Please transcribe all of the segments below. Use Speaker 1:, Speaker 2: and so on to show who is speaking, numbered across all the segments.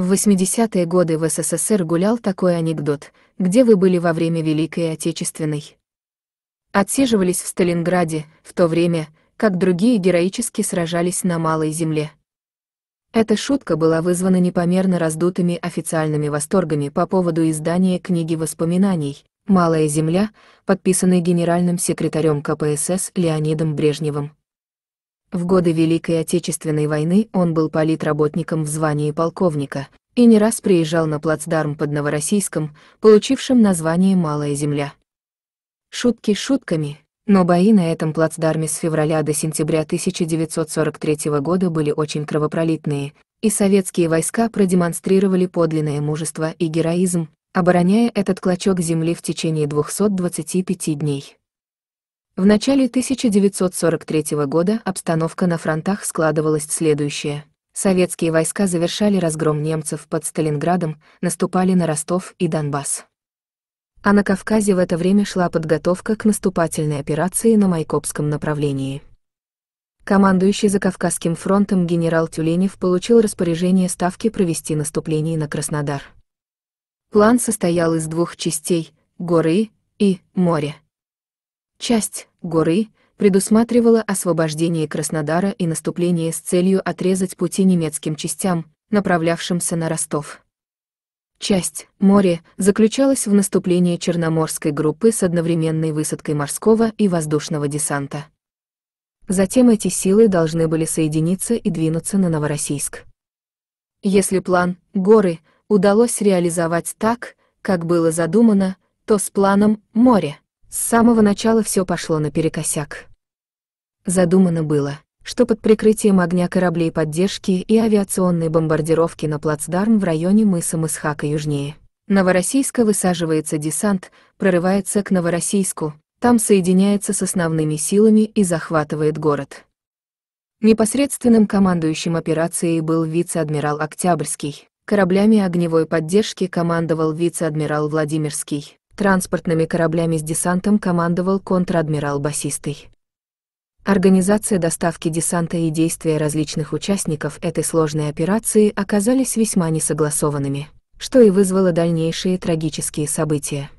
Speaker 1: В 80-е годы в СССР гулял такой анекдот «Где вы были во время Великой Отечественной?» Отсиживались в Сталинграде, в то время, как другие героически сражались на Малой Земле. Эта шутка была вызвана непомерно раздутыми официальными восторгами по поводу издания книги воспоминаний «Малая земля», подписанной генеральным секретарем КПСС Леонидом Брежневым. В годы Великой Отечественной войны он был политработником в звании полковника и не раз приезжал на плацдарм под Новороссийском, получившим название «Малая земля». Шутки шутками, но бои на этом плацдарме с февраля до сентября 1943 года были очень кровопролитные, и советские войска продемонстрировали подлинное мужество и героизм, обороняя этот клочок земли в течение 225 дней. В начале 1943 года обстановка на фронтах складывалась следующая. Советские войска завершали разгром немцев под Сталинградом, наступали на Ростов и Донбасс. А на Кавказе в это время шла подготовка к наступательной операции на Майкопском направлении. Командующий за Кавказским фронтом генерал Тюленев получил распоряжение Ставки провести наступление на Краснодар. План состоял из двух частей – горы и море. Часть горы предусматривала освобождение Краснодара и наступление с целью отрезать пути немецким частям, направлявшимся на Ростов. Часть «Море» заключалась в наступлении Черноморской группы с одновременной высадкой морского и воздушного десанта. Затем эти силы должны были соединиться и двинуться на Новороссийск. Если план «Горы» удалось реализовать так, как было задумано, то с планом «Море» С самого начала все пошло наперекосяк. Задумано было, что под прикрытием огня кораблей поддержки и авиационной бомбардировки на плацдарм в районе мыса Мысхака южнее. Новороссийска высаживается десант, прорывается к Новороссийску, там соединяется с основными силами и захватывает город. Непосредственным командующим операцией был вице-адмирал Октябрьский. Кораблями огневой поддержки командовал вице-адмирал Владимирский. Транспортными кораблями с десантом командовал контр-адмирал Басистый. Организация доставки десанта и действия различных участников этой сложной операции оказались весьма несогласованными, что и вызвало дальнейшие трагические события.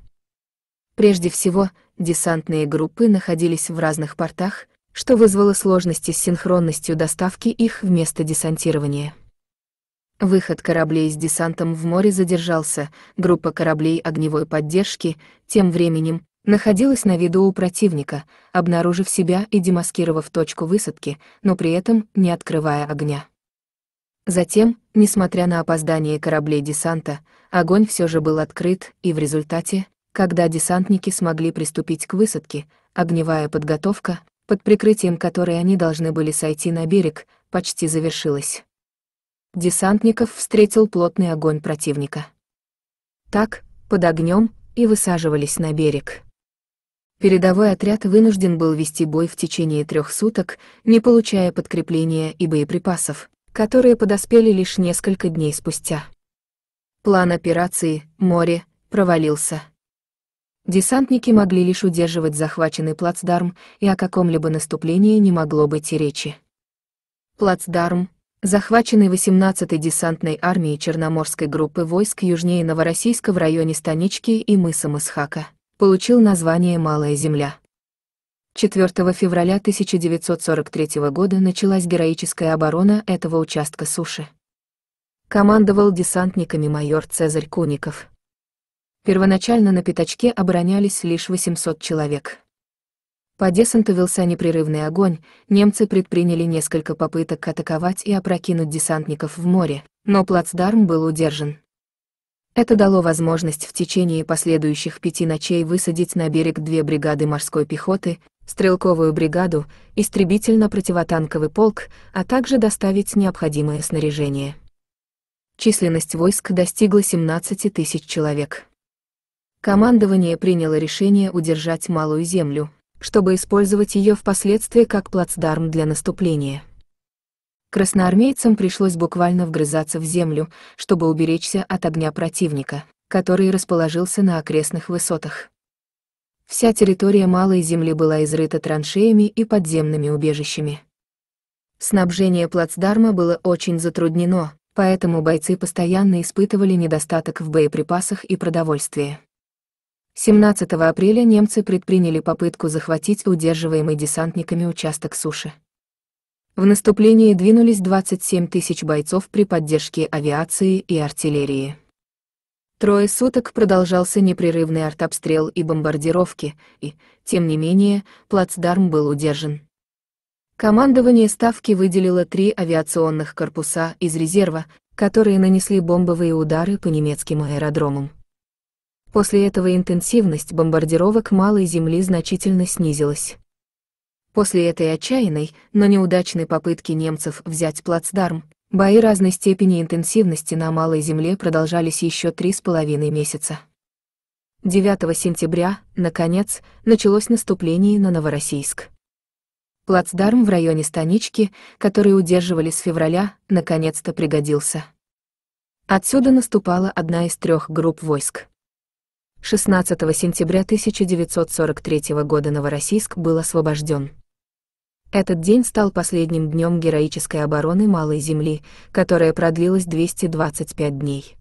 Speaker 1: Прежде всего, десантные группы находились в разных портах, что вызвало сложности с синхронностью доставки их вместо десантирования. Выход кораблей с десантом в море задержался, группа кораблей огневой поддержки, тем временем, находилась на виду у противника, обнаружив себя и демаскировав точку высадки, но при этом не открывая огня. Затем, несмотря на опоздание кораблей десанта, огонь все же был открыт, и в результате, когда десантники смогли приступить к высадке, огневая подготовка, под прикрытием которой они должны были сойти на берег, почти завершилась десантников встретил плотный огонь противника. Так, под огнем, и высаживались на берег. Передовой отряд вынужден был вести бой в течение трех суток, не получая подкрепления и боеприпасов, которые подоспели лишь несколько дней спустя. План операции «Море» провалился. Десантники могли лишь удерживать захваченный плацдарм, и о каком-либо наступлении не могло быть и речи. Плацдарм, захваченный 18-й десантной армией Черноморской группы войск южнее Новороссийска в районе Станички и мыса Мысхака, получил название «Малая земля». 4 февраля 1943 года началась героическая оборона этого участка суши. Командовал десантниками майор Цезарь Куников. Первоначально на пятачке оборонялись лишь 800 человек. По Одессанту велся непрерывный огонь, немцы предприняли несколько попыток атаковать и опрокинуть десантников в море, но плацдарм был удержан. Это дало возможность в течение последующих пяти ночей высадить на берег две бригады морской пехоты, стрелковую бригаду, истребительно-противотанковый полк, а также доставить необходимое снаряжение. Численность войск достигла 17 тысяч человек. Командование приняло решение удержать Малую Землю, чтобы использовать ее впоследствии как плацдарм для наступления. Красноармейцам пришлось буквально вгрызаться в землю, чтобы уберечься от огня противника, который расположился на окрестных высотах. Вся территория Малой Земли была изрыта траншеями и подземными убежищами. Снабжение плацдарма было очень затруднено, поэтому бойцы постоянно испытывали недостаток в боеприпасах и продовольствии. 17 апреля немцы предприняли попытку захватить удерживаемый десантниками участок суши. В наступление двинулись 27 тысяч бойцов при поддержке авиации и артиллерии. Трое суток продолжался непрерывный артобстрел и бомбардировки, и, тем не менее, плацдарм был удержан. Командование Ставки выделило три авиационных корпуса из резерва, которые нанесли бомбовые удары по немецким аэродромам. После этого интенсивность бомбардировок малой земли значительно снизилась. После этой отчаянной, но неудачной попытки немцев взять плацдарм, бои разной степени интенсивности на малой земле продолжались еще три с половиной месяца. 9 сентября, наконец, началось наступление на Новороссийск. Плацдарм в районе Станички, который удерживали с февраля, наконец-то пригодился. Отсюда наступала одна из трех групп войск. 16 сентября 1943 года Новороссийск был освобожден. Этот день стал последним днем героической обороны Малой Земли, которая продлилась 225 дней.